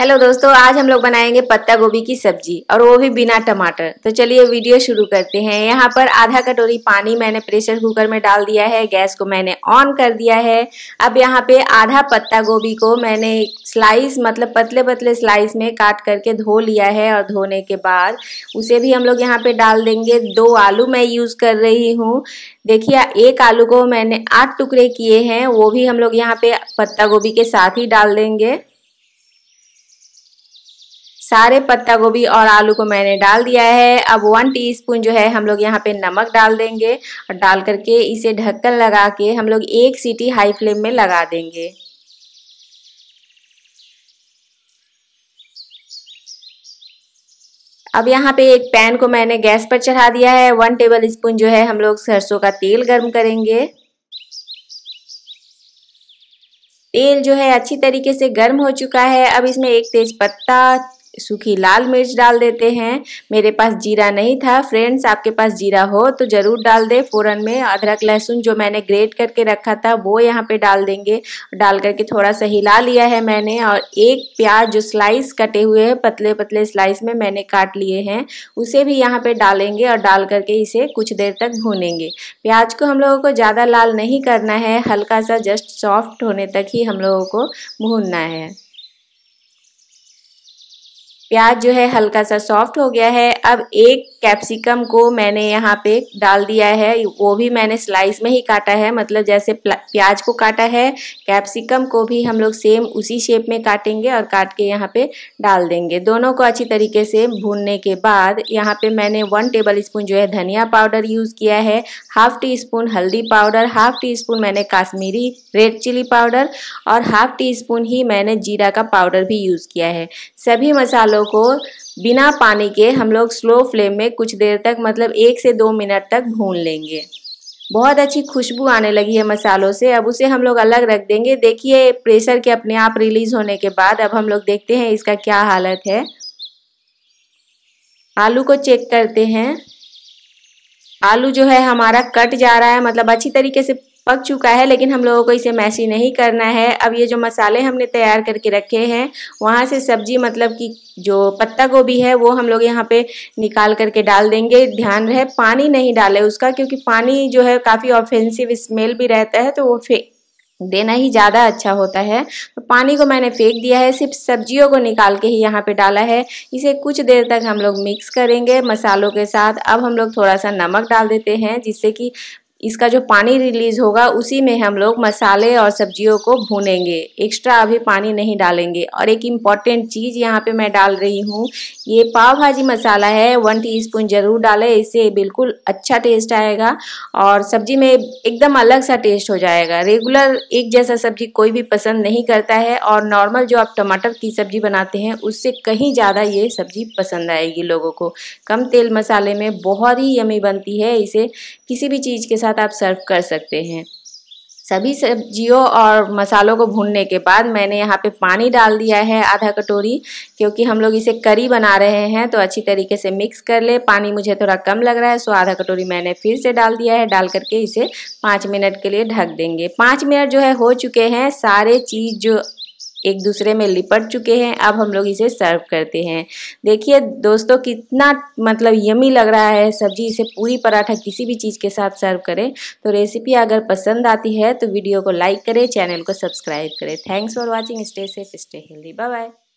hello दोस्तों आज हम लोग बनाएंगे पत्ता गोभी की सब्जी और वो भी बिना टमाटर तो चलिए वीडियो शुरू करते हैं यहाँ पर आधा कटोरी पानी मैंने प्रेशर कुकर में डाल दिया है गैस को मैंने ऑन कर दिया है अब यहाँ पे आधा पत्ता गोभी को मैंने स्लाइस मतलब पतले पतले स्लाइस में काट करके धो लिया है और धोने के बाद उसे भी हम लोग यहाँ पे डाल देंगे दो आलू मैं यूज़ कर रही हूँ देखिए एक आलू को मैंने आठ टुकड़े किए हैं वो भी हम लोग यहाँ पे पत्ता गोभी के साथ ही डाल देंगे सारे पत्ता गोभी और आलू को मैंने डाल दिया है अब वन टीस्पून जो है हम लोग यहाँ पे नमक डाल देंगे और डाल करके इसे ढक्कन लगा के हम लोग एक सीटी हाई फ्लेम में लगा देंगे अब यहाँ पे एक पैन को मैंने गैस पर चढ़ा दिया है वन टेबल स्पून जो है हम लोग सरसों का तेल गर्म करेंगे तेल जो है अच्छी तरीके से गर्म हो चुका है अब इसमें एक तेज पत्ता सूखी लाल मिर्च डाल देते हैं मेरे पास जीरा नहीं था फ्रेंड्स आपके पास जीरा हो तो ज़रूर डाल दें फोरन में अदरक लहसुन जो मैंने ग्रेट करके रखा था वो यहाँ पे डाल देंगे डाल करके थोड़ा सा हिला लिया है मैंने और एक प्याज जो स्लाइस कटे हुए हैं पतले पतले स्लाइस में मैंने काट लिए हैं उसे भी यहाँ पर डालेंगे और डाल करके इसे कुछ देर तक भूनेंगे प्याज को हम लोगों को ज़्यादा लाल नहीं करना है हल्का सा जस्ट सॉफ्ट होने तक ही हम लोगों को भूनना है प्याज जो है हल्का सा सॉफ्ट हो गया है अब एक कैप्सिकम को मैंने यहाँ पे डाल दिया है वो भी मैंने स्लाइस में ही काटा है मतलब जैसे प्याज को काटा है कैप्सिकम को भी हम लोग सेम उसी शेप में काटेंगे और काट के यहाँ पे डाल देंगे दोनों को अच्छी तरीके से भूनने के बाद यहाँ पे मैंने वन टेबल स्पून जो है धनिया पाउडर यूज़ किया है हाफ टी स्पून हल्दी पाउडर हाफ टी स्पून मैंने काश्मीरी रेड चिली पाउडर और हाफ टी स्पून ही मैंने जीरा का पाउडर भी यूज़ किया है सभी मसालों को बिना पानी के हम लोग स्लो फ्लेम में कुछ देर तक मतलब एक से दो मिनट तक भून लेंगे बहुत अच्छी खुशबू आने लगी है मसालों से अब उसे हम लोग अलग रख देंगे देखिए प्रेशर के अपने आप रिलीज होने के बाद अब हम लोग देखते हैं इसका क्या हालत है आलू को चेक करते हैं आलू जो है हमारा कट जा रहा है मतलब अच्छी तरीके से पक चुका है लेकिन हम लोगों को इसे मैसी नहीं करना है अब ये जो मसाले हमने तैयार करके रखे हैं वहाँ से सब्जी मतलब कि जो पत्ता गोभी है वो हम लोग यहाँ पे निकाल करके डाल देंगे ध्यान रहे पानी नहीं डाले उसका क्योंकि पानी जो है काफ़ी ऑफेंसिव स्मेल भी रहता है तो वो फे देना ही ज़्यादा अच्छा होता है तो पानी को मैंने फेंक दिया है सिर्फ सब्जियों को निकाल के ही यहाँ पे डाला है इसे कुछ देर तक हम लोग मिक्स करेंगे मसालों के साथ अब हम लोग थोड़ा सा नमक डाल देते हैं जिससे कि इसका जो पानी रिलीज होगा उसी में हम लोग मसाले और सब्जियों को भूनेंगे एक्स्ट्रा अभी पानी नहीं डालेंगे और एक इम्पॉर्टेंट चीज़ यहाँ पे मैं डाल रही हूँ ये पाव भाजी मसाला है वन टीस्पून ज़रूर डालें इससे बिल्कुल अच्छा टेस्ट आएगा और सब्जी में एकदम अलग सा टेस्ट हो जाएगा रेगुलर एक जैसा सब्जी कोई भी पसंद नहीं करता है और नॉर्मल जो आप टमाटर की सब्जी बनाते हैं उससे कहीं ज़्यादा ये सब्जी पसंद आएगी लोगों को कम तेल मसाले में बहुत ही यमी बनती है इसे किसी भी चीज़ के साथ साथ आप सर्व कर सकते हैं सभी सब्जियों और मसालों को भूनने के बाद मैंने यहाँ पे पानी डाल दिया है आधा कटोरी क्योंकि हम लोग इसे करी बना रहे हैं तो अच्छी तरीके से मिक्स कर ले पानी मुझे थोड़ा कम लग रहा है सो आधा कटोरी मैंने फिर से डाल दिया है डाल करके इसे पाँच मिनट के लिए ढक देंगे पाँच मिनट जो है हो चुके हैं सारे चीज़ जो एक दूसरे में लिपट चुके हैं अब हम लोग इसे सर्व करते हैं देखिए दोस्तों कितना मतलब यमी लग रहा है सब्जी इसे पूरी पराठा किसी भी चीज़ के साथ सर्व करें तो रेसिपी अगर पसंद आती है तो वीडियो को लाइक करें चैनल को सब्सक्राइब करें thanks for watching stay safe stay healthy bye bye